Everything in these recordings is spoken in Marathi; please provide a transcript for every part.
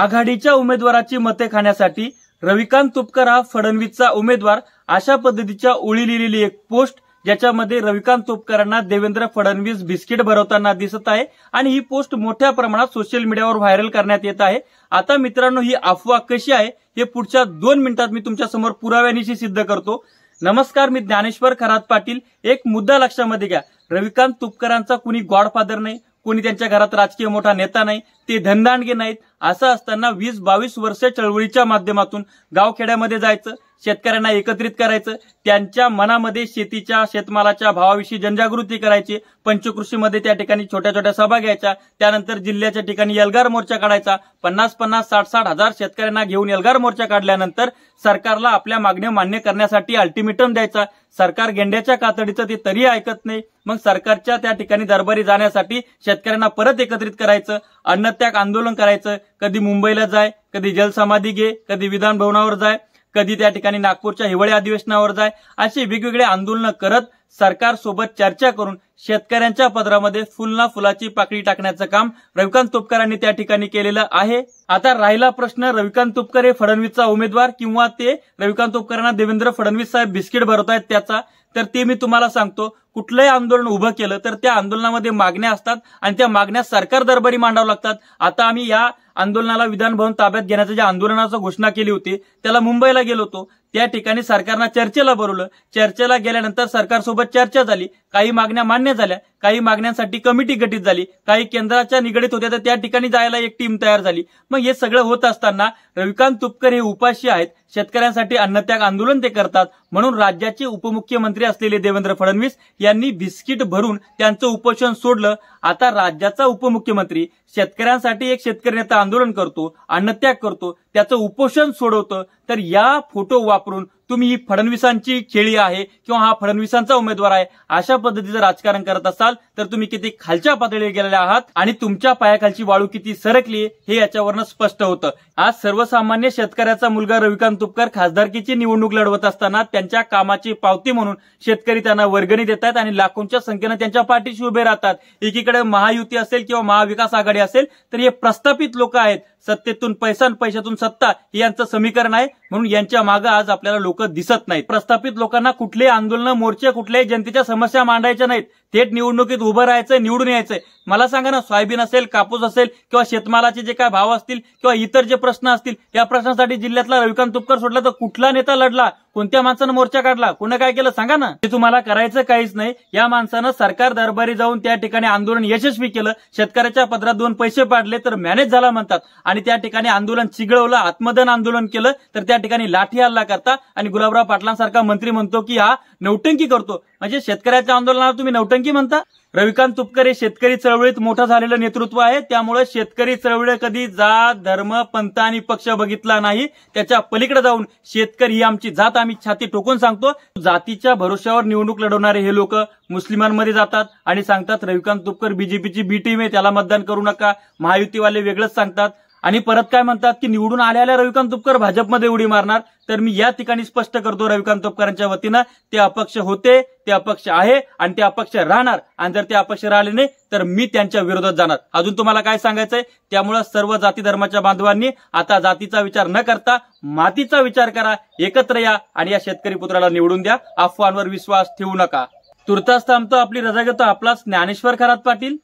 आघाडीच्या उमेदवाराची मते खाण्यासाठी रविकांत तुपकर हा फडणवीसचा उमेदवार अशा पद्धतीच्या ओळी लिहिलेली एक पोस्ट ज्याच्यामध्ये रविकांत तुपकरांना देवेंद्र फडणवीस बिस्किट भरवताना दिसत आहे आणि ही पोस्ट मोठ्या प्रमाणात सोशल मीडियावर व्हायरल करण्यात येत आहे आता मित्रांनो ही अफवा कशी आहे हे पुढच्या दोन मिनिटात मी तुमच्या समोर पुराव्यानिशी सिद्ध करतो नमस्कार मी ज्ञानेश्वर खरात पाटील एक मुद्दा लक्षामध्ये घ्या रविकांत तुपकरांचा कुणी गॉडफादर नाही कोणी त्यांच्या घरात राजकीय मोठा नेता नाही ते धनदांडगे नाहीत असं असताना वीस बावीस वर्ष चळवळीच्या माध्यमातून गावखेड्यामध्ये जायचं शेतकऱ्यांना एकत्रित करायचं त्यांच्या मनामध्ये शेतीच्या शेतमालाच्या भावाविषयी जनजागृती करायची पंचकृषीमध्ये त्या ठिकाणी छोट्या छोट्या सभा घ्यायच्या त्यानंतर जिल्ह्याच्या ठिकाणी एल्गार मोर्चा काढायचा पन्नास पन्नास साठ साठ हजार शेतकऱ्यांना घेऊन एल्गार मोर्चा काढल्यानंतर सरकारला आपल्या मागण्या मान्य करण्यासाठी अल्टिमेटम द्यायचा सरकार गेंड्याच्या कातडीचं ते तरी ऐकत नाही मग सरकारच्या त्या ठिकाणी दरबारी जाण्यासाठी शेतकऱ्यांना परत एकत्रित करायचं अन्न सत्याग आंदोलन करायचं कधी मुंबईला जाय कधी जलसमाधी घे कधी विधान भवनावर जाय कधी त्या ठिकाणी नागपूरच्या हिवाळी अधिवेशनावर जाय असे वेगवेगळे आंदोलनं करत सरकार सोबत चर्चा करून शेतकऱ्यांच्या पदरामध्ये फुलना फुलाची पाकळी टाकण्याचं काम रविकांत तुपकरांनी त्या ठिकाणी केलेलं आहे आता राहिला प्रश्न रविकांत तुपकर हे फडणवीसचा उमेदवार किंवा ते रविकांत तुपकरांना देवेंद्र फडणवीस साहेब बिस्किट भरतायत त्याचा तर ते मी तुम्हाला सांगतो कुठलंही आंदोलन उभं केलं तर त्या आंदोलनामध्ये मागण्या असतात आणि त्या मागण्या सरकार दरबारी मांडाव्या लागतात आता आम्ही या आंदोलनाला विधानभवन ताब्यात घेण्याचं ज्या आंदोलनाचं घोषणा केली होती त्याला मुंबईला गेलो होतो त्या ठिकाणी सरकारनं चर्चेला बोलवलं चर्चेला गेल्यानंतर सरकारसोबत चर्चा झाली काही मागण्या मान्य झाल्या काही मागण्यांसाठी कमिटी गठीत झाली काही केंद्राच्या निगडीत होत्या तर त्या ठिकाणी जायला एक टीम तयार झाली मग हे सगळं होत असताना रविकांत तुपकर हे उपाशी आहेत शेतकऱ्यांसाठी अन्नत्याग आंदोलन ते करतात म्हणून राज्याचे उपमुख्यमंत्री असलेले देवेंद्र फडणवीस यांनी बिस्किट भरून त्यांचं उपोषण सोडलं आता राज्याचा उपमुख्यमंत्री शेतकऱ्यांसाठी एक शेतकरी नेता आंदोलन करतो अन्नत्याग करतो त्याचं उपोषण सोडवतं तर या फोटो वापरून तुम्ही ही फडणवीसांची खेळी आहे किंवा हा फडणवीसांचा उमेदवार आहे अशा पद्धतीचं राजकारण करत असाल तर तुम्ही किती खालच्या पातळीवर गेलेले आहात आणि तुमच्या पायाखालची वाळू किती सरकली हे याच्यावरनं स्पष्ट होतं आज सर्वसामान्य शेतकऱ्याचा मुलगा रविकांत तुपकर खासदारकीची निवडणूक लढवत असताना त्यांच्या कामाची पावती म्हणून शेतकरी त्यांना वर्गणी देतात आणि लाखोंच्या संख्येनं त्यांच्या पाठीशी उभे राहतात एकीकडे महायुती असेल किंवा महाविकास आघाडी असेल तर हे प्रस्थापित लोक आहेत सत्तेतून पैसा पैशातून सत्ता हे यांचं समीकरण आहे म्हणून यांच्या मागे आज आपल्याला लोक दिसत नाहीत प्रस्थापित लोकांना कुठलेही आंदोलन मोर्चे कुठल्याही जनतेच्या समस्या मांडायच्या नाहीत थेट निवडणुकीत उभं राहायचं निवडून यायचंय मला सांगा ना सोयाबीन असेल कापूस असेल किंवा शेतमालाचे जे काय भाव असतील किंवा इतर जे प्रश्न असतील या प्रश्नासाठी जिल्ह्यातला रविकांत तुपकर सोडला तर कुठला नेता लढला कोणत्या माणसानं मोर्चा काढला कोणा काय केलं सांगा ना ते तुम्हाला करायचं काहीच नाही या माणसानं सरकार दरबारी जाऊन त्या ठिकाणी आंदोलन यशस्वी केलं शेतकऱ्याच्या पदरात दोन पैसे पाडले तर मॅनेज झाला म्हणतात आणि त्या ठिकाणी आंदोलन चिघळवलं आत्मदन आंदोलन केलं तर त्या ठिकाणी लाठी हल्ला करता आणि गुलाबराव पाटलांसारखा मंत्री म्हणतो की हा नौटंकी करतो म्हणजे शेतकऱ्याच्या आंदोलनाला तुम्ही नौटंकी म्हणता रविकांत तुपकर हे शेतकरी चळवळीत मोठं झालेलं नेतृत्व आहे त्यामुळे शेतकरी चळवळी कधी जात धर्म पंत आणि पक्ष बघितला नाही त्याच्या पलीकडे जाऊन शेतकरी ही आमची जात आम्ही छाती टोकून सांगतो जातीच्या भरोश्यावर निवडणूक लढवणारे हे लोक मुस्लिमांमध्ये जातात आणि सांगतात रविकांत तुपकर बीजेपीची बी टीम आहे त्याला मतदान करू नका महायुतीवाले वेगळंच सांगतात आणि परत काय म्हणतात की निवडून आलेल्या रविकांत तुपकर भाजपमध्ये उडी मारणार तर मी या ठिकाणी स्पष्ट करतो रविकांत तुपकरांच्या वतीनं ते अपक्ष होते ते अपक्ष आहे आणि ते अपक्ष राहणार आणि जर ते अपक्ष राहिले नाही तर मी त्यांच्या विरोधात जाणार अजून तुम्हाला काय सांगायचंय त्यामुळे सर्व जाती धर्माच्या बांधवांनी आता जातीचा विचार न करता मातीचा विचार करा एकत्र या आणि या शेतकरी पुत्राला निवडून द्या अफवांवर विश्वास ठेवू नका तुर्तास थांबतो आपली रजा घेतो आपलाच ज्ञानेश्वर खरात पाटील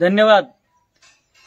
धन्यवाद